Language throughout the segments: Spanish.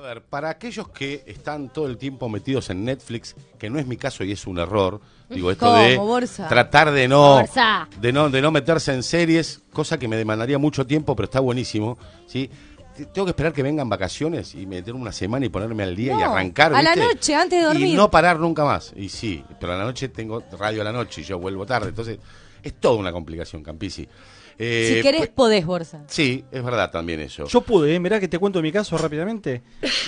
A ver, para aquellos que están todo el tiempo metidos en Netflix, que no es mi caso y es un error, digo esto de tratar de no, de no de no meterse en series, cosa que me demandaría mucho tiempo, pero está buenísimo, ¿sí? tengo que esperar que vengan vacaciones y meter una semana y ponerme al día y arrancar. A la noche, antes de dormir. Y no parar nunca más. Y sí, pero a la noche tengo radio a la noche y yo vuelvo tarde. Entonces, es toda una complicación, Campisi. Eh, si querés, pues, podés, Borsa. Sí, es verdad también eso. Yo pude, ¿eh? mirá que te cuento mi caso rápidamente.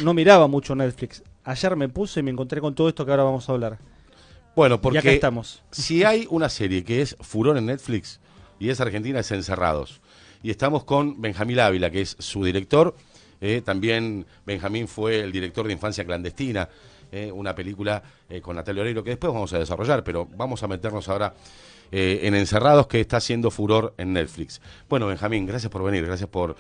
No miraba mucho Netflix. Ayer me puse y me encontré con todo esto que ahora vamos a hablar. Bueno, porque y estamos. si hay una serie que es furón en Netflix y es Argentina, es Encerrados. Y estamos con Benjamín Ávila, que es su director. Eh, también Benjamín fue el director de Infancia Clandestina. Eh, una película eh, con Natalia Oreiro que después vamos a desarrollar, pero vamos a meternos ahora eh, en Encerrados que está haciendo furor en Netflix. Bueno, Benjamín, gracias por venir, gracias por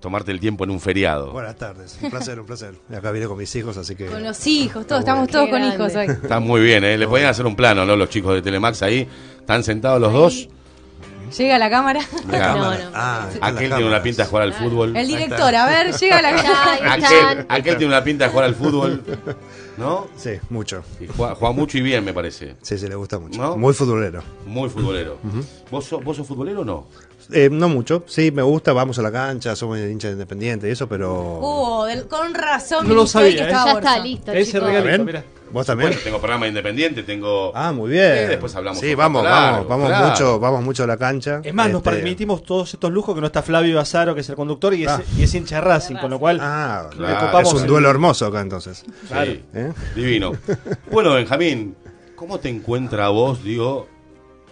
tomarte el tiempo en un feriado. Buenas tardes, un placer, un placer. Acá vine con mis hijos, así que... Con los hijos, todos, estamos todos con hijos Está muy bien, ¿eh? Le podían hacer un plano, ¿no? Los chicos de Telemax ahí, están sentados los dos. ¿Llega la cámara? Ah, no, aquel tiene una pinta de jugar al fútbol. El director, a ver, llega la cámara. aquel tiene una pinta de jugar al fútbol. ¿No? Sí, mucho. Y juega, mucho y bien, me parece. Sí, sí, le gusta mucho. Muy futbolero. Muy futbolero. ¿Vos, sos, ¿Vos sos futbolero o no? Eh, no mucho, sí, me gusta, vamos a la cancha, somos hinchas independientes y eso, pero... Uh, con razón. No lo sabía, ¿eh? ya está listo. Ese regalito, mira. ¿Vos también? tengo programa independiente, tengo. Ah, muy bien. después hablamos. Sí, vamos, vamos, vamos, mucho, vamos mucho a la cancha. Es más, nos este, permitimos todos estos lujos que no está Flavio azaro que es el conductor, y es, ah. hincha Racing, con lo cual. Ah, claro. Es un duelo hermoso acá entonces. ¿Eh? Divino. Bueno, Benjamín, ¿cómo te encuentra vos, digo?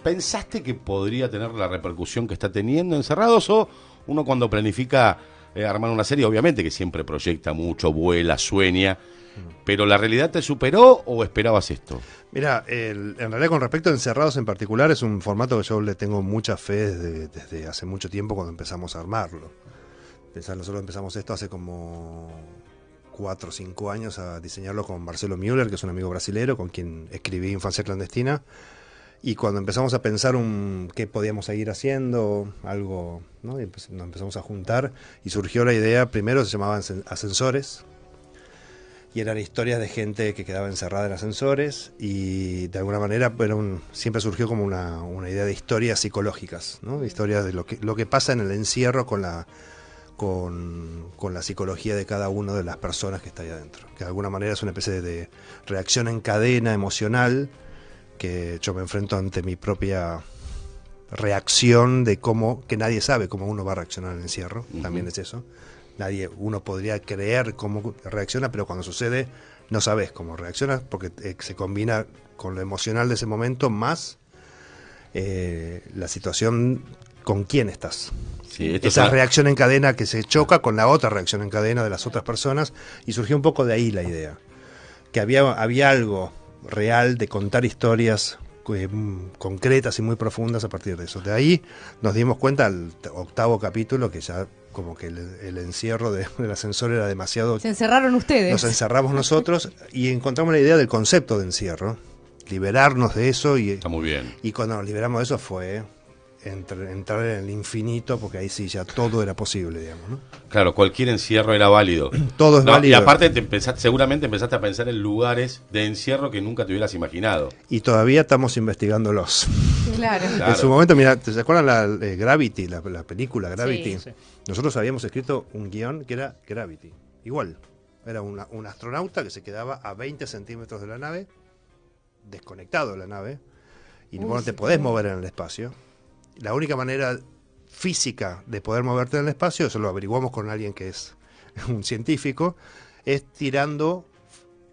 ¿Pensaste que podría tener la repercusión que está teniendo encerrados? O uno cuando planifica eh, armar una serie, obviamente que siempre proyecta mucho, vuela, sueña pero la realidad te superó o esperabas esto? Mira, en realidad con respecto a Encerrados en particular es un formato que yo le tengo mucha fe desde, hace mucho tiempo cuando empezamos a armarlo. Pensar, nosotros empezamos esto hace como 4 o 5 años a diseñarlo con Marcelo Müller, que es un amigo brasilero con quien escribí Infancia Clandestina. Y cuando empezamos a pensar un, qué podíamos seguir haciendo, algo, nos empezamos a juntar y surgió la idea, primero se llamaban Ascensores, y eran historias de gente que quedaba encerrada en ascensores y de alguna manera siempre surgió como una, idea de historias psicológicas, historias de lo que, lo que pasa en el encierro con la, con, la psicología de cada una de las personas que está ahí adentro, que de alguna manera es una especie de reacción en cadena emocional que yo me enfrento ante mi propia reacción de cómo, que nadie sabe cómo uno va a reaccionar al encierro, también es eso, nadie, uno podría creer cómo reacciona, pero cuando sucede no sabes cómo reacciona, porque eh, se combina con lo emocional de ese momento más eh, la situación con quién estás. Esa reacción en cadena que se choca con la otra reacción en cadena de las otras personas y surgió un poco de ahí la idea, que había, había algo real de contar historias eh, concretas y muy profundas a partir de eso. De ahí nos dimos cuenta al octavo capítulo que ya como que el, encierro del ascensor era demasiado... Se encerraron ustedes. Nos encerramos nosotros y encontramos la idea del concepto de encierro, liberarnos de eso y... Está muy bien. Y cuando nos liberamos de eso fue entrar en el infinito, porque ahí sí ya todo era posible, digamos. Claro, cualquier encierro era válido. todo es válido. Y aparte, te seguramente empezaste a pensar en lugares de encierro que nunca te hubieras imaginado. Y todavía estamos investigándolos. Claro. En su momento, mira, ¿se acuerdan la eh, Gravity, la, película Gravity? Nosotros habíamos escrito un guión que era Gravity. Igual. Era un astronauta que se quedaba a 20 centímetros de la nave, desconectado de la nave, y no te podés mover en el espacio la única manera física de poder moverte en el espacio, eso lo averiguamos con alguien que es un científico, es tirando,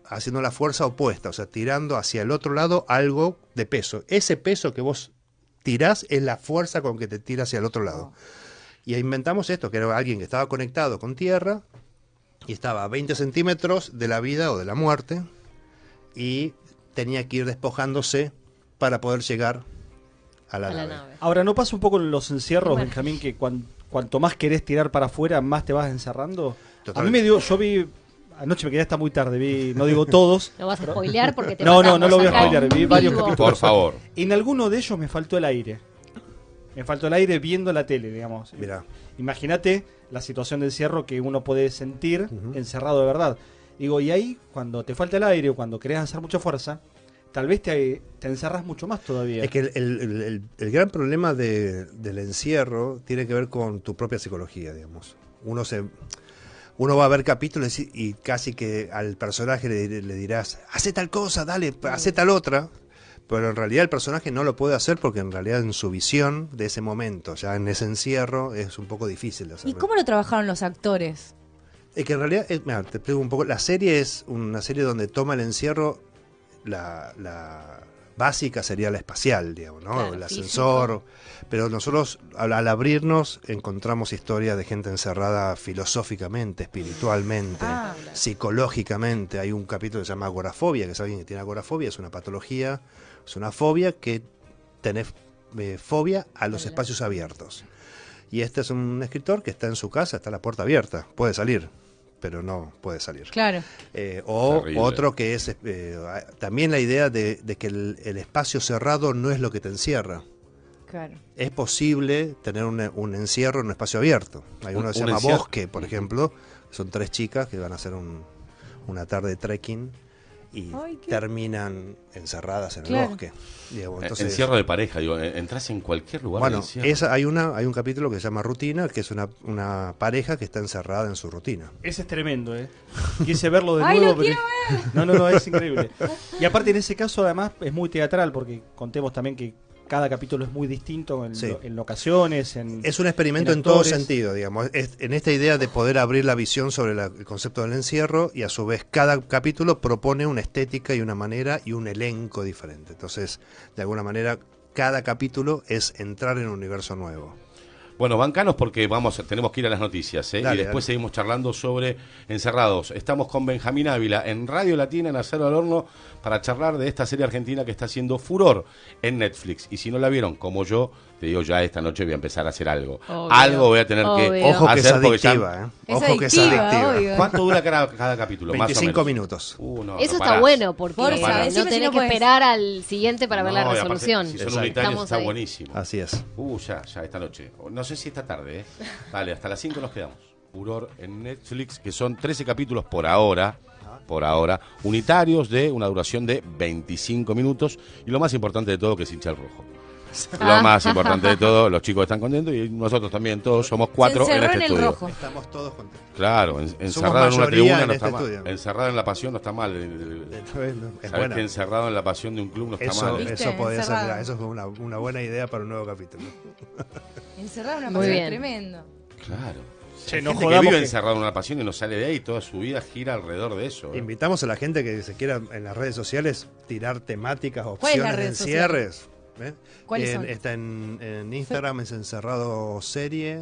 haciendo la fuerza opuesta, o sea, tirando hacia el otro lado algo de peso. Ese peso que vos tirás es la fuerza con que te tira hacia el otro lado. Y inventamos esto, que era alguien que estaba conectado con Tierra y estaba a 20 centímetros de la vida o de la muerte y tenía que ir despojándose para poder llegar a la, nave. Ahora, ¿no pasa un poco los encierros, Benjamín, que cuanto más querés tirar para afuera, más te vas encerrando? A mí me dio, yo vi Anoche me quedé hasta muy tarde, vi, no digo todos. No vas a spoilear porque te No, no, no lo voy a spoilear, vi varios capítulos. Por favor. En alguno de ellos me faltó el aire. Me faltó el aire viendo la tele, digamos. Mira, Imagínate la situación de encierro que uno puede sentir encerrado de verdad. Digo, y ahí, cuando te falta el aire o cuando querés hacer mucha fuerza, tal vez te, te encerras mucho más todavía. Es que el, gran problema del encierro tiene que ver con tu propia psicología, digamos. Uno se uno va a ver capítulos y casi que al personaje le, dirás, hace tal cosa, dale, hace tal otra. Pero en realidad el personaje no lo puede hacer porque en realidad en su visión de ese momento, ya en ese encierro, es un poco difícil ¿Y cómo lo trabajaron los actores? Es que en realidad, mira, te explico un poco, la serie es una serie donde toma el encierro la, básica sería la espacial, digamos, ¿no? el ascensor. Pero nosotros al, abrirnos encontramos historias de gente encerrada filosóficamente, espiritualmente, ah, psicológicamente. Hay un capítulo que se llama agorafobia, que es alguien que tiene agorafobia, es una patología, es una fobia que tenés eh, fobia a los espacios abiertos. Y este es un escritor que está en su casa, está la puerta abierta, puede salir pero no puede salir. Claro. Eh, o otro que es eh, también la idea de, que el, espacio cerrado no es lo que te encierra. Claro. Es posible tener un, un encierro en un espacio abierto. Hay uno que se llama Bosque, por ejemplo. Son tres chicas que van a hacer un, una tarde de trekking y terminan encerradas en el bosque. Encierro de pareja, digo, entras en cualquier lugar. Bueno, esa, hay, una, hay un capítulo que se llama Rutina, que es una, pareja que está encerrada en su rutina. Ese es tremendo, ¿eh? Quise verlo de nuevo. Lo pero... No, no, no, es increíble. Y aparte en ese caso además es muy teatral, porque contemos también que cada capítulo es muy distinto en, locaciones. es un experimento en, todo sentido, digamos. en esta idea de poder abrir la visión sobre el concepto del encierro y a su vez cada capítulo propone una estética y una manera y un elenco diferente. Entonces, de alguna manera, cada capítulo es entrar en un universo nuevo. Bueno, bancanos porque vamos, tenemos que ir a las noticias, ¿eh? y después seguimos charlando sobre Encerrados. Estamos con Benjamín Ávila en Radio Latina, en Acero al Horno, para charlar de esta serie argentina que está haciendo furor en Netflix. Y si no la vieron, como yo, te este, digo, ya esta noche voy a empezar a hacer algo. Algo voy a tener que Ojo hacer que adictiva, ¿eh? Ojo que es adictiva. ¿Cuánto dura cada, capítulo? 25 minutos. Uh, Eso está bueno, porque Por no, no tenés que esperar al siguiente para ver la resolución. está buenísimo. Así es. Uh, ya, ya, esta noche. No sé si esta tarde, ¿eh? Vale, hasta las 5 nos quedamos. Furor en Netflix, que son 13 capítulos por ahora por ahora, unitarios de una duración de 25 minutos y lo más importante de todo que es hincha el rojo. Lo más ah. importante de todo, los chicos están contentos y nosotros también, todos somos cuatro en este en estudio. Rojo. Estamos todos contentos. Claro, encerrado en una tribuna no este está mal. Encerrado en la pasión no está mal. encerrado en la pasión de un club no está mal. Eso puede ser, eso fue una, buena idea para un nuevo capítulo. encerrado en una pasión tremendo. Claro. Che, gente que vive encerrado en una pasión y no sale de ahí, toda su vida gira alrededor de eso. ¿eh? Invitamos a la gente que se quiera en las redes sociales tirar temáticas, opciones de encierres cuál Está en, Instagram, es Encerrado Serie,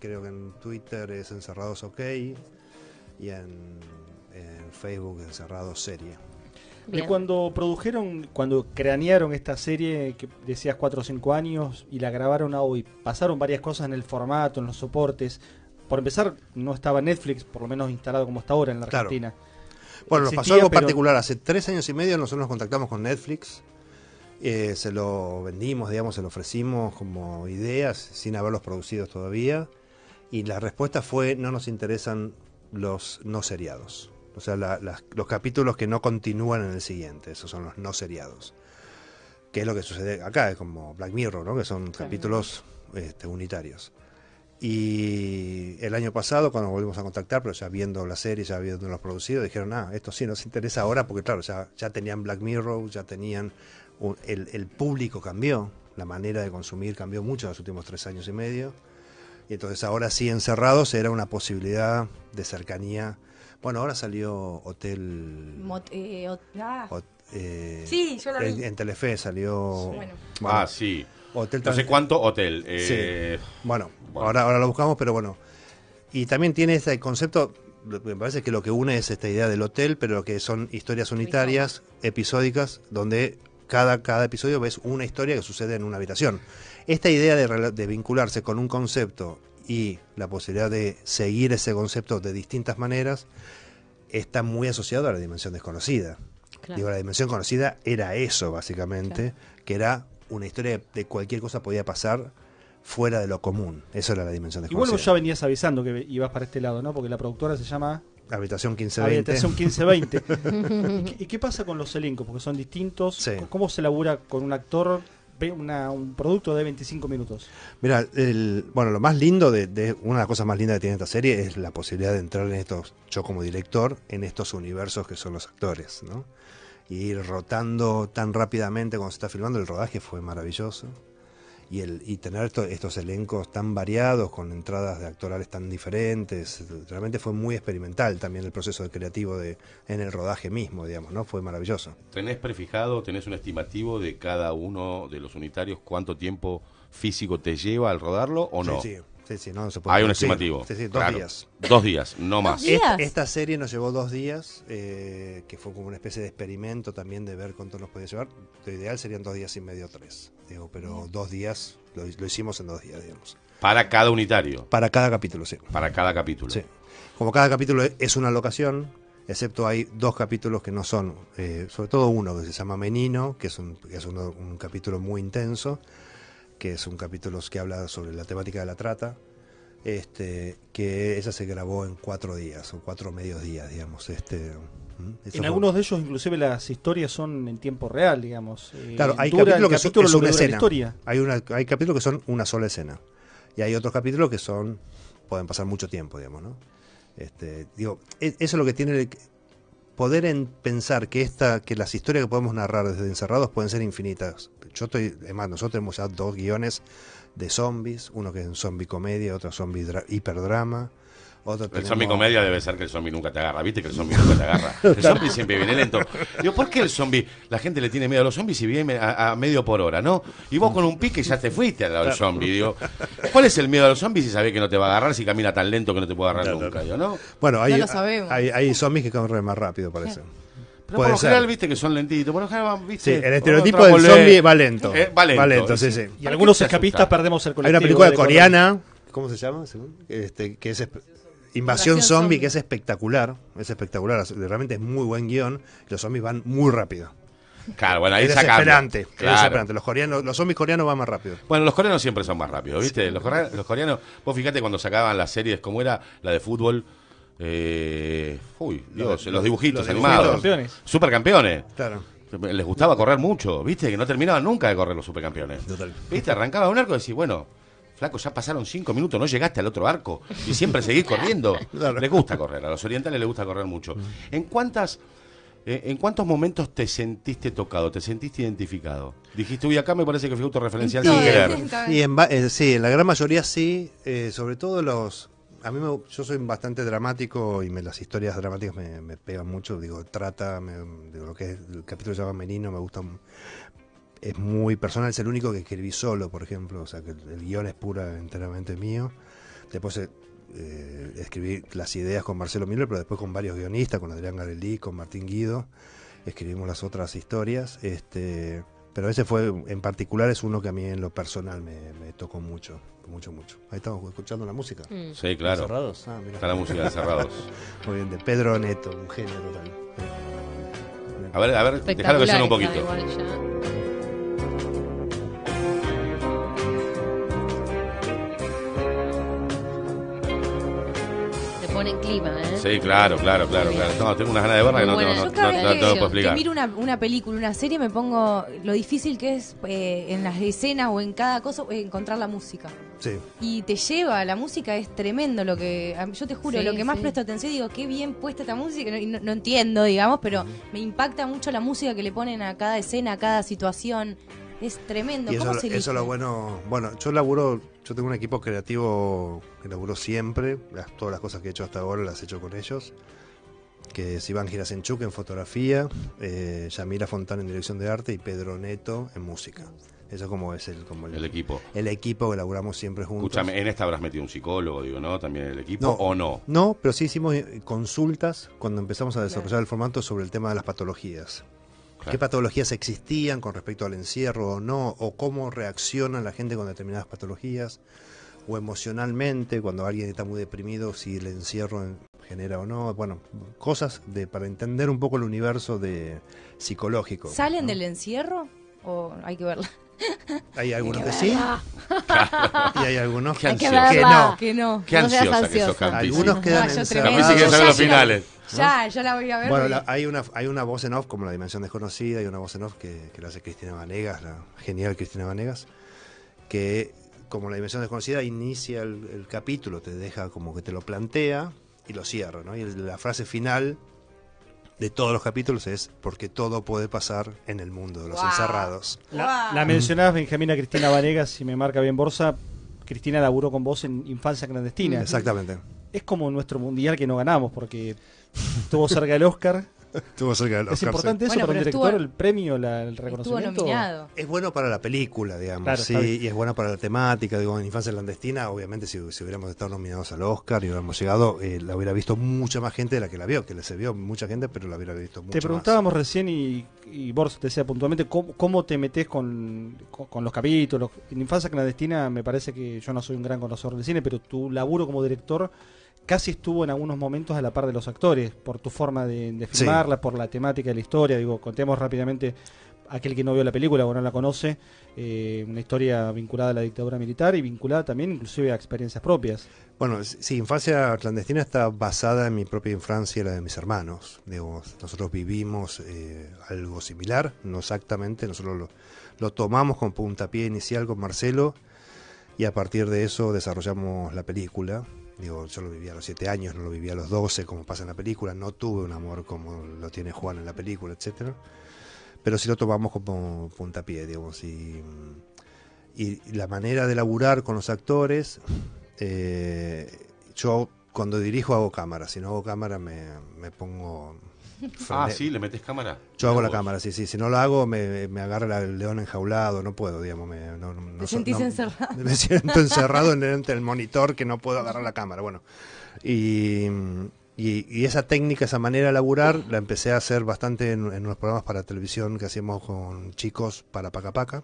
creo que en Twitter es Encerrados OK y en, Facebook Facebook Encerrado Serie. Y cuando produjeron, cuando cranearon esta serie, que decías 4 o 5 años, y la grabaron a hoy, pasaron varias cosas en el formato, en los soportes. Por empezar, no estaba Netflix, por lo menos instalado como está ahora en la Argentina. Bueno, nos pasó algo particular. Hace tres años y medio nosotros nos contactamos con Netflix eh, se lo vendimos, digamos, se lo ofrecimos como ideas sin haberlos producido todavía. Y la respuesta fue, no nos interesan los no seriados. O sea, los capítulos que no continúan en el siguiente, esos son los no seriados. Que es lo que sucede acá, es como Black Mirror, ¿no? Que son capítulos este, unitarios. Y el año pasado, cuando volvimos a contactar, pero ya viendo la serie, ya viendo los producidos, dijeron, ah, esto sí nos interesa ahora, porque claro, ya tenían Black Mirror, ya tenían el, público cambió, la manera de consumir cambió mucho en los últimos tres años y medio. Y entonces ahora sí, encerrados, era una posibilidad de cercanía. Bueno, ahora salió Hotel... Eh, ah. eh, sí, yo la vi. En, Telefe salió... Bueno. ah, sí. Hotel no sé cuánto hotel. Eh, bueno, Ahora, ahora lo buscamos, pero bueno. Y también tiene este concepto, me parece que lo que une es esta idea del hotel, pero que son historias unitarias, episódicas, donde cada, episodio ves una historia que sucede en una habitación. Esta idea de, vincularse con un concepto y la posibilidad de seguir ese concepto de distintas maneras está muy asociado a la dimensión desconocida. Digo, la dimensión conocida era eso, básicamente, que era una historia de cualquier cosa podía pasar fuera de lo común. Eso era la dimensión desconocida. Igual vos ya venías avisando que ibas para este lado, ¿no? Porque la productora se llama Habitación 1520. Habitación ¿Y, qué, pasa con los elencos? Porque son distintos. ¿Cómo se elabora con un actor una, un producto de 25 minutos. Mira, bueno, lo más lindo de, una de las cosas más lindas que tiene esta serie es la posibilidad de entrar en estos, yo como director, en estos universos que son los actores, ¿no? Y ir rotando tan rápidamente cuando se está filmando, el rodaje fue maravilloso y, el, y tener estos elencos tan variados, con entradas de actorales tan diferentes, realmente fue muy experimental también el proceso de creativo de, en el rodaje mismo, digamos, ¿no? Fue maravilloso. ¿Tenés prefijado, tenés un estimativo de cada uno de los unitarios cuánto tiempo físico te lleva al rodarlo o no? Sí, sí. Sí, no, se puede Hay un estimativo. dos días. Dos días, no más. Esta, serie nos llevó dos días, eh, que fue como una especie de experimento también de ver cuánto nos podía llevar. Lo ideal serían dos días y medio, tres pero dos días, lo, hicimos en dos días, digamos. Para cada unitario. Para cada capítulo, sí. Para cada capítulo. Sí. Como cada capítulo e, es una locación, excepto hay dos capítulos que no son, eh, sobre todo uno que se llama Menino, que es, un, un capítulo muy intenso, que es un capítulo que habla sobre la temática de la trata, este, que esa se grabó en cuatro días o cuatro medios días, digamos. Este, en algunos de ellos, inclusive las historias son en tiempo real, digamos. Eh, claro, hay capítulos que son una escena. Hay, hay capítulos que son una sola escena. Y hay otros capítulos que son. pueden pasar mucho tiempo, digamos, ¿no? Este, digo, e, eso es lo que tiene el poder en pensar que esta, que las historias que podemos narrar desde encerrados pueden ser infinitas. Yo estoy, además, nosotros tenemos ya dos guiones de zombies, uno que es un zombie comedia, otro zombie hiperdrama. Otro el zombie comedia debe ser que el zombie nunca te agarra, viste que el zombie nunca te agarra. El zombie siempre viene lento. Digo, ¿por qué el zombie? La gente le tiene miedo a los zombies y viene a, medio por hora, ¿no? Y vos con un pique ya te fuiste al lado del zombie. ¿cuál es el miedo a los zombies si sabés que no te va a agarrar, si camina tan lento que no te puede agarrar nunca? ¿no? Bueno, hay, hay, hay, zombies que corren más rápido, parece. Pero Puede por lo general, viste que son lentitos. Por lo general, viste. Sí, el estereotipo del zombie va lento. vale eh, va sí, Y algunos escapistas perdemos el colectivo. Hay una película coreana, ¿cómo se llama? Este, que es Invasión zombie, que es espectacular. Es espectacular. Realmente es muy buen guión. Los zombies van muy rápido. Claro, bueno, ahí es esperante claro. Los coreanos, los zombies coreanos van más rápido. Bueno, los coreanos siempre son más rápidos, ¿viste? Los, coreanos, los coreanos, vos fíjate cuando sacaban las series, como era la de fútbol, eh, uy, Dios, los, dibujitos los animados. Supercampeones. supercampeones. Claro. Les gustaba correr mucho, viste, que no terminaban nunca de correr los supercampeones. Total. Viste, arrancaba un arco y decís, bueno, flaco, ya pasaron cinco minutos, no llegaste al otro arco y siempre seguís corriendo. le Les gusta correr, a los orientales les gusta correr mucho. Mm. ¿En cuántas eh, en cuántos momentos te sentiste tocado, te sentiste identificado? Dijiste, uy, acá me parece que fui autorreferencial sin querer. Eh, sí, en la gran mayoría sí, sobre todo los a mí yo soy bastante dramático y me, las historias dramáticas me, pegan mucho. Digo, trata, digo, lo que el capítulo se llama Menino, me gusta. Es muy personal, es el único que escribí solo, por ejemplo. O sea, que el, guión es pura, enteramente mío. Después eh, eh, escribí las ideas con Marcelo Miller, pero después con varios guionistas, con Adrián Garelli, con Martín Guido. Escribimos las otras historias. Este pero ese fue, en particular, es uno que a mí en lo personal me, tocó mucho, mucho, mucho. Ahí estamos escuchando la música. Mm. Sí, claro. Ah, Está la música de Cerrados. Muy bien, de Pedro Neto, un genio total. A ver, a ver, déjalo que suene un poquito. en clima, ¿eh? Sí, claro, claro, claro, claro. No, tengo una ganas de verla que no, no, no, Yo miro una, una película, una serie, me pongo lo difícil que es eh, en las escenas o en cada cosa eh, encontrar la música. Sí. Y te lleva, la música es tremendo lo que, yo te juro, lo que más presto atención, digo, qué bien puesta esta música, no, no entiendo, digamos, pero me impacta mucho la música que le ponen a cada escena, a cada situación. Es tremendo. ¿Cómo eso, eso lo bueno. Bueno, yo laburo, yo tengo un equipo creativo que laburo siempre. todas las cosas que he hecho hasta ahora las he hecho con ellos. Que es Iván Girasenchuk en fotografía, eh, Yamira Fontán en dirección de arte y Pedro Neto en música. Eso como es el, como el, el, equipo. El equipo que laburamos siempre juntos. Escúchame, en esta habrás metido un psicólogo, digo, ¿no? También el equipo, ¿o no? No, pero sí hicimos eh, consultas cuando empezamos a desarrollar el formato sobre el tema de las patologías. ¿Qué patologías existían con respecto al encierro o no? ¿O cómo reacciona la gente con determinadas patologías? ¿O emocionalmente, cuando alguien está muy deprimido, si el encierro genera o no? Bueno, cosas de, para entender un poco el universo de, psicológico. ¿Salen del encierro o hay que verla? Hay algunos que sí. Y hay algunos que, no. Que Qué ansiosa, que Algunos quedan los finales. Ya, ya la voy a ver. Bueno, hay, una, hay una voz en off como La Dimensión Desconocida, hay una voz en off que, la hace Cristina Vanegas, la genial Cristina Vanegas, que como La Dimensión Desconocida inicia el, el capítulo, te deja como que te lo plantea y lo cierra, ¿no? Y la frase final de todos los capítulos es porque todo puede pasar en el mundo de los encerrados. La, mencionás mencionabas Benjamina Cristina Vanegas, si me marca bien Borsa. Cristina laburó con vos en Infancia Clandestina. Exactamente. Es como nuestro mundial que no ganamos porque estuvo cerca del Oscar. Es importante eso para un director, el premio, el reconocimiento. Es bueno para la película, digamos, y es bueno para la temática. Digo, en Infancia Clandestina, obviamente, si, hubiéramos estado nominados al Oscar y hubiéramos llegado, eh, la hubiera visto mucha más gente de la que la vio, que se vio mucha gente, pero la hubiera visto mucha Te preguntábamos recién, y, y Borges te decía puntualmente, ¿cómo, te metes con, los capítulos? En Infancia Clandestina, me parece que yo no soy un gran conocedor del cine, pero tu laburo como director casi estuvo en algunos momentos a la par de los actores, por tu forma de, filmarla, por la temática de la historia. Digo, contemos rápidamente, aquel que no vio la película o no la conoce, eh, una historia vinculada a la dictadura militar y vinculada también inclusive a experiencias propias. Bueno, sí, Infancia Clandestina está basada en mi propia infancia y la de mis hermanos. Digo, nosotros vivimos eh, algo similar, no exactamente, nosotros lo, lo tomamos con puntapié inicial con Marcelo y a partir de eso desarrollamos la película Digo, yo lo vivía a los 7 años, no lo vivía a los 12, como pasa en la película, no tuve un amor como lo tiene Juan en la película, etc. Pero si lo tomamos como puntapié, digamos, y, y la manera de laburar con los actores, eh, yo cuando dirijo hago cámara, si no hago cámara me, me pongo, Ah, sí, le metes cámara. Yo hago la cámara, sí, sí. Si no lo hago, me, agarra el león enjaulado, no puedo, digamos. Me, no, encerrado? Me siento encerrado en el, monitor que no puedo agarrar la cámara. Bueno, y, y, esa técnica, esa manera de laburar, la empecé a hacer bastante en, unos programas para televisión que hacíamos con chicos para Paca Paca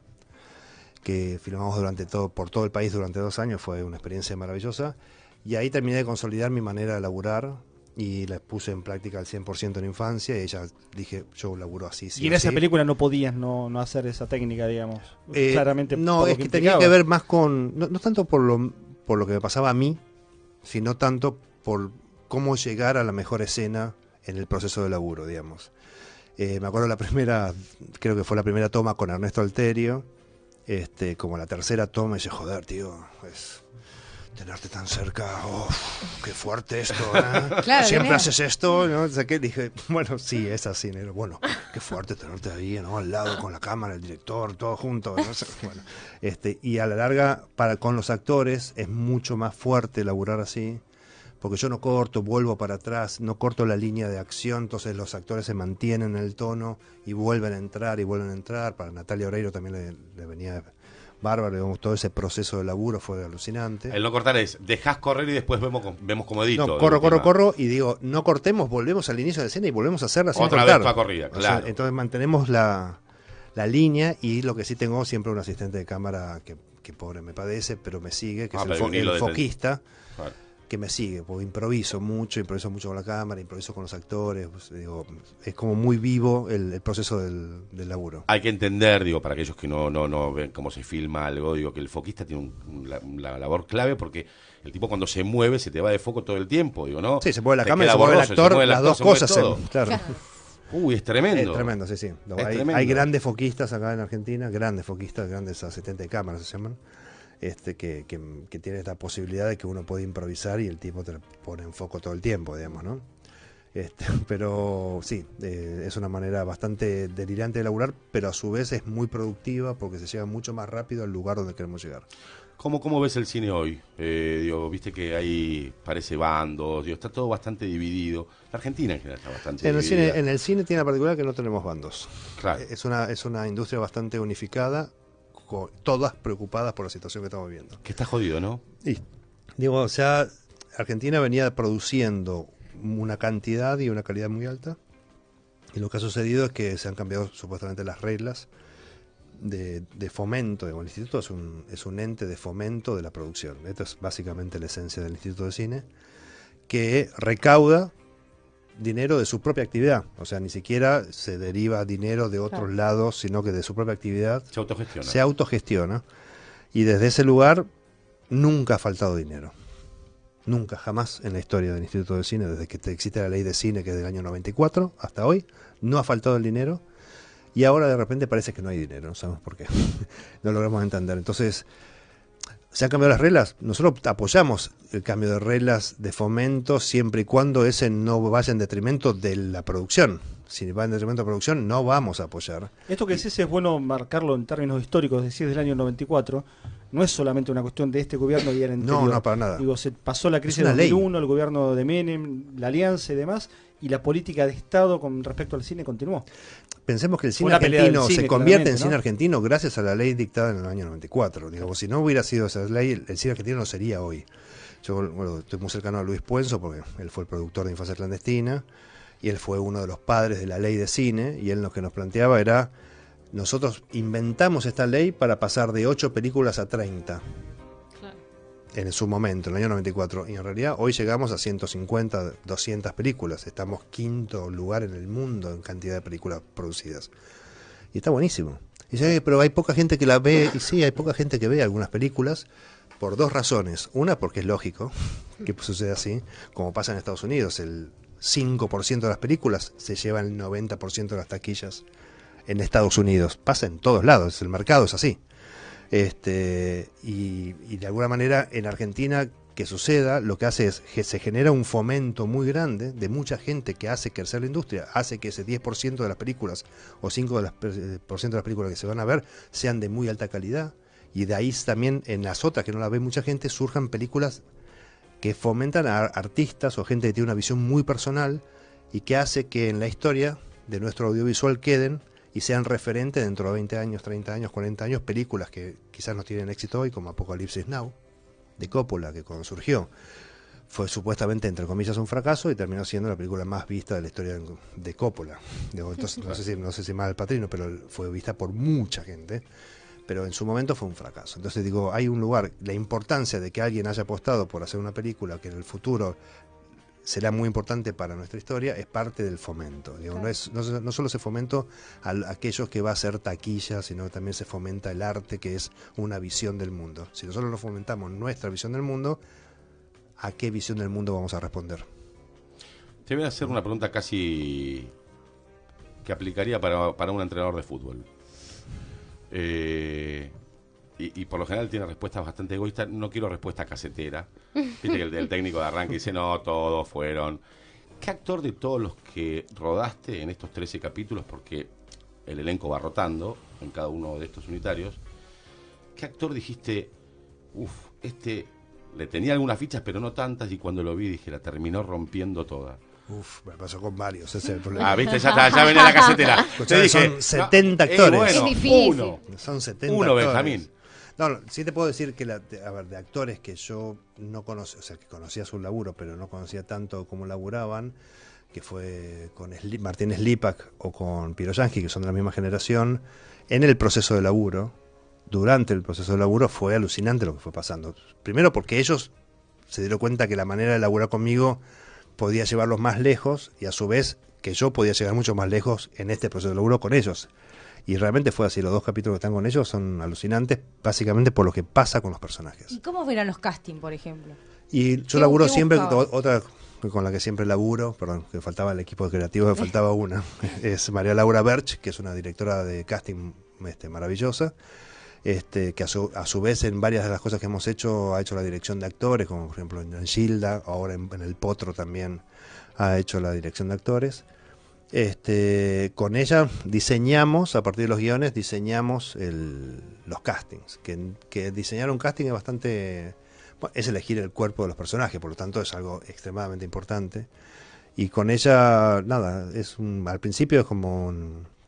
que filmamos durante todo, por todo el país durante dos años, fue una experiencia maravillosa. Y ahí terminé de consolidar mi manera de laburar, y la puse en práctica al 100% en infancia y ella dije, yo laburo así. y en esa película no podías no, hacer esa técnica, digamos. Eh, Claramente. No, es que, tenía que ver más con, no, tanto por lo, por lo que me pasaba a mí, sino tanto por cómo llegar a la mejor escena en el proceso de laburo, digamos. Eh, me acuerdo la primera, creo que fue la primera toma con Ernesto Alterio, este, como la tercera toma y dije, joder, tío, tenerte tan cerca, qué fuerte esto, ¿eh? siempre haces esto, ¿no? dije, bueno, sí, es así, ¿no? bueno, qué fuerte tenerte ahí, ¿no? Al lado, con la cámara, el director, todo junto, este, y a la larga, para, con los actores es mucho más fuerte laburar así, porque yo no corto, vuelvo para atrás, no corto la línea de acción, entonces los actores se mantienen en el tono y vuelven a entrar y vuelven a entrar, para Natalia Oreiro también le venía bárbaro, digamos, todo ese proceso de laburo fue alucinante. El no cortar es, dejas correr y después vemos, vemos como edito. No, corro, corro, corro y digo, no cortemos, volvemos al inicio de la escena y volvemos a hacerla sin Otra vez la corrida, claro. entonces mantenemos la, línea y lo que sí tengo siempre un asistente de cámara que, que pobre me padece, pero me sigue, que ah, es el, el foquista que me sigue, porque improviso mucho, improviso mucho con la cámara, improviso con los actores, pues, es como muy vivo el, proceso del, laburo. Hay que entender, digo, para aquellos que no, no, no ven cómo se filma algo, digo, que el foquista tiene un, la, labor clave porque el tipo cuando se mueve se te va de foco todo el tiempo, digo, ¿no? Sí, se mueve la cámara, se se mueve el actor, las dos cosas, Uy, es tremendo. Es tremendo, sí, sí. hay, hay, grandes foquistas acá en Argentina, grandes foquistas, grandes asistentes de cámaras se llaman este, que, tiene esta posibilidad de que uno puede improvisar y el tipo te pone en foco todo el tiempo, digamos, ¿no? Este, pero sí, eh, es una manera bastante delirante de laburar, pero a su vez es muy productiva porque se llega mucho más rápido al lugar donde queremos llegar. ¿Cómo, cómo ves el cine hoy? Eh, digo, viste que hay, parece bandos, está todo bastante dividido. La Argentina en general está bastante dividida. cine, en el cine tiene la particularidad que no tenemos bandos. Claro. Es, una, es una industria bastante unificada, todas preocupadas por la situación que estamos viviendo. Que está jodido, ¿no? Sí. Digo, o sea, Argentina venía produciendo una cantidad y una calidad muy alta. Y lo que ha sucedido es que se han cambiado supuestamente las reglas de, fomento. El instituto es un, es un ente de fomento de la producción. Esta es básicamente la esencia del Instituto de Cine, que recauda dinero de su propia actividad. O sea, ni siquiera se deriva dinero de otros lados, sino que de su propia actividad se autogestiona. se autogestiona. Y desde ese lugar nunca ha faltado dinero. Nunca, jamás en la historia del Instituto de Cine, desde que existe la ley de cine, que es del año 94 hasta hoy, no ha faltado el dinero. Y ahora de repente parece que no hay dinero, no sabemos por qué. no logramos entender. Entonces, se han cambiado las reglas. Nosotros apoyamos el cambio de reglas de fomento siempre y cuando ese no vaya en detrimento de la producción. Si va en detrimento de la producción, no vamos a apoyar. Esto que decís es bueno marcarlo en términos históricos, es decir, del año 94. No es solamente una cuestión de este gobierno y el anterior. No, no, para nada. Digo, se pasó la crisis de 2001, el gobierno de Menem, la alianza y demás, y la política de Estado con respecto al cine continuó pensemos que el cine argentino se convierte en cine argentino gracias a la ley dictada en el año 94. Digamos, si no hubiera sido esa ley, el cine argentino no sería hoy. Yo bueno, estoy muy cercano a Luis Puenzo porque él fue el productor de Infancia Clandestina y él fue uno de los padres de la ley de cine y él lo que nos planteaba era, nosotros inventamos esta ley para pasar de 8 películas a 30 en su momento, en el año 94. Y en realidad hoy llegamos a 150, 200 películas. Estamos quinto lugar en el mundo en cantidad de películas producidas. Y está buenísimo. Y eh, pero hay poca gente que la ve. Y sí, hay poca gente que ve algunas películas por dos razones. Una, porque es lógico que suceda así, como pasa en Estados Unidos. El 5% de las películas se lleva el 90% de las taquillas en Estados Unidos. Pasa en todos lados, el mercado es así. Este, y, y de alguna manera en Argentina que suceda, lo que hace es que se genera un fomento muy grande de mucha gente que hace crecer la industria, hace que ese 10% de las películas o 5% eh, de las películas que se van a ver sean de muy alta calidad. Y de ahí también en las otras que no las ve mucha gente surjan películas que fomentan a artistas o gente que tiene una visión muy personal y que hace que en la historia de nuestro audiovisual queden y sean referentes dentro de 20 años, 30 años, 40 años, películas que quizás no tienen éxito hoy, como Apocalipsis Now, de Coppola, que cuando surgió fue supuestamente, entre comillas, un fracaso y terminó siendo la película más vista de la historia de Coppola. no, sé si, no sé si el patrino, pero fue vista por mucha gente pero en su momento fue un fracaso. Entonces digo, hay un lugar, la importancia de que alguien haya apostado por hacer una película que en el futuro será muy importante para nuestra historia, es parte del fomento. no, es, no, solo se fomenta a aquellos que va a ser taquilla, sino también se fomenta el arte, que es una visión del mundo. Si nosotros no fomentamos nuestra visión del mundo, ¿a qué visión del mundo vamos a responder? Te voy a hacer una pregunta casi que aplicaría para, para un entrenador de fútbol. Eh, y, por lo general tiene respuestas bastante egoístas. No quiero respuesta casetera. el, técnico de arranque dice, no, todos fueron. ¿Qué actor de todos los que rodaste en estos 13 capítulos, porque el elenco va rotando en cada uno de estos unitarios, qué actor dijiste, uff, este le tenía algunas fichas, pero no tantas, y cuando lo vi dije, la terminó rompiendo toda? Uf, me pasó con varios, ese es el problema. Ah, viste, ya, está, ya venía la casetera. te son 70 actores. es difícil. Uno, son 70 Uno, Benjamín. No, sí te puedo decir que, de actores que yo no conocía, o sea, que conocía su laburo, pero no conocía tanto cómo laburaban, que fue con Martínez Martín o con Piero que son de la misma generación, en el proceso de laburo, durante el proceso de laburo, fue alucinante lo que fue pasando. Primero porque ellos se dieron cuenta que la manera de laburar conmigo podía llevarlos más lejos y a su vez que yo podía llegar mucho más lejos en este proceso de laburo con ellos. Y realmente fue así, los dos capítulos que están con ellos son alucinantes, básicamente por lo que pasa con los personajes. ¿Y cómo eran los castings, por ejemplo? Y yo laburo siempre, otra con la que siempre laburo, perdón, que faltaba el equipo de creativo, me faltaba una, es María Laura Berch, que es una directora de casting este, maravillosa. Este, que a su, vez en varias de las cosas que hemos hecho ha hecho la dirección de actores, como por ejemplo en Gilda, ahora en El Potro también ha hecho la dirección de actores. Este, con ella diseñamos, a partir de los guiones, diseñamos los castings. Que, diseñar un casting es bastante. es elegir el cuerpo de los personajes, por lo tanto es algo extremadamente importante. Y con ella, nada, es al principio es como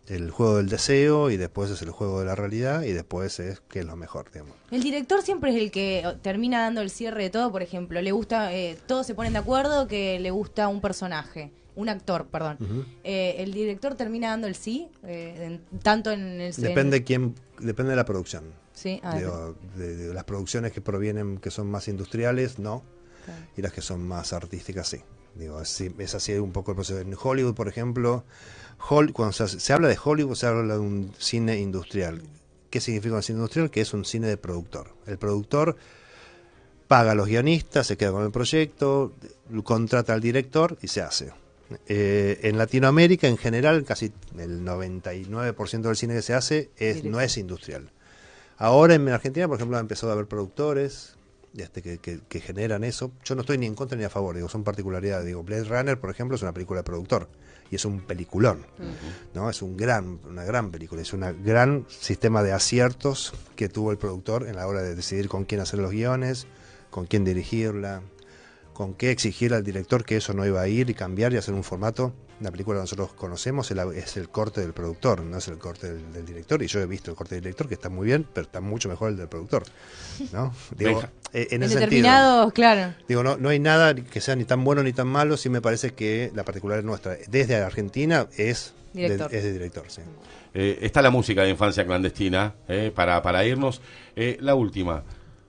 el juego del deseo y después es el juego de la realidad y después es que es lo mejor, digamos. El director siempre es el que termina dando el cierre de todo, por ejemplo, le gusta, eh, todos se ponen de acuerdo que le gusta un personaje un actor, perdón, eh, el director termina dando el sí, eh, tanto en el... Depende quién, depende de la producción. Sí, De, las producciones que provienen, que son más industriales, no, y las que son más artísticas, sí. Digo, es así un poco el proceso. En Hollywood, por ejemplo, cuando se, se, habla de Hollywood, se habla de un cine industrial. ¿Qué significa un cine industrial? Que es un cine de productor. El productor paga a los guionistas, se queda con el proyecto, contrata al director y se hace. Eh, en Latinoamérica, en general, casi el 99% del cine que se hace es, no es industrial. Ahora en Argentina, por ejemplo, ha empezado a haber productores este, que, generan eso. Yo no estoy ni en contra ni a favor, digo, son particularidades. Digo, Blade Runner, por ejemplo, es una película de productor y es un peliculón, ¿no? Es un gran, una gran película, es un gran sistema de aciertos que tuvo el productor en la hora de decidir con quién hacer los guiones, con quién dirigirla, con qué exigir al director que eso no iba a ir y cambiar y hacer un formato. La película que nosotros conocemos es el corte del productor, no es el corte del, director. Y yo he visto el corte del director que está muy bien, pero está mucho mejor el del productor. ¿no? Digo, eh, en, ese sentido. claro. Digo, no, no hay nada que sea ni tan bueno ni tan malo. si me parece que la particular es nuestra. Desde Argentina es De, es de director, eh, está la música de infancia clandestina eh, para, para irnos. la última.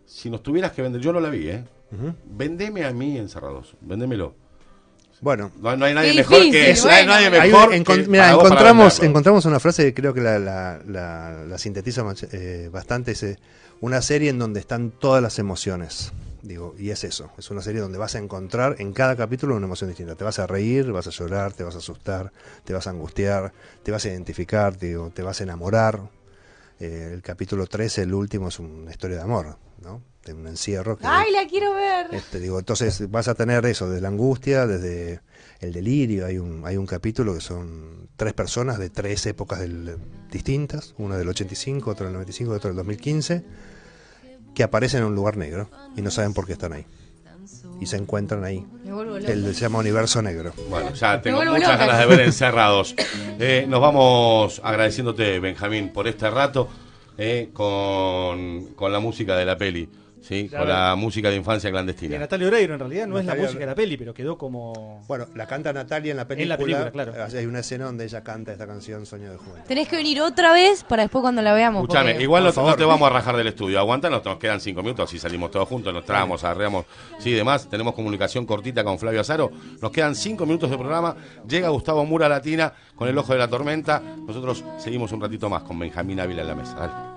Si nos tuvieras que vender, yo no la vi, ¿eh? Vendeme a mí encerrados, vendemelo Bueno, no, hay nadie mejor que eso. encontramos, encontramos una frase que creo que la, sintetiza eh, bastante. Es una serie en donde están todas las emociones. Digo, y es eso. Es una serie donde vas a encontrar en cada capítulo una emoción distinta. Te vas a reír, vas a llorar, te vas a asustar, te vas a angustiar, te vas a identificar, te vas a enamorar. Eh, el capítulo 13, el último, es una historia de amor, ¿no? Este, un encierro. ¡Ay, la quiero ver! Este, digo, entonces vas a tener eso, desde la angustia, desde el delirio. Hay un, hay un capítulo que son tres personas de tres épocas distintas, una del 85, otra del 95, otra del 2015, que aparecen en un lugar negro y no saben por qué están ahí. Y se encuentran ahí. El se llama Universo Negro. Bueno, ya tengo muchas ganas de ver encerrados. Eh, nos vamos agradeciéndote, Benjamín, por este rato eh, con la música de la peli. Sí, con la, música de infancia clandestina. Y Natalia Oreiro, en realidad, no es la música de la peli, pero quedó como. Bueno, la canta Natalia en la película. En la película, claro. Hay una escena donde ella canta esta canción, Sueño de Juventud. Tenés que venir otra vez para después cuando la veamos. Escuchame, igual no, te vamos a rajar del estudio. Aguantanos, nos quedan cinco minutos, así salimos todos juntos, nos tramos, arreamos. Sí, demás, tenemos comunicación cortita con Flavio Azaro. Nos quedan cinco minutos de programa. Llega Gustavo Mura Latina con El Ojo de la Tormenta. Nosotros seguimos un ratito más con Benjamín Ávila en la mesa.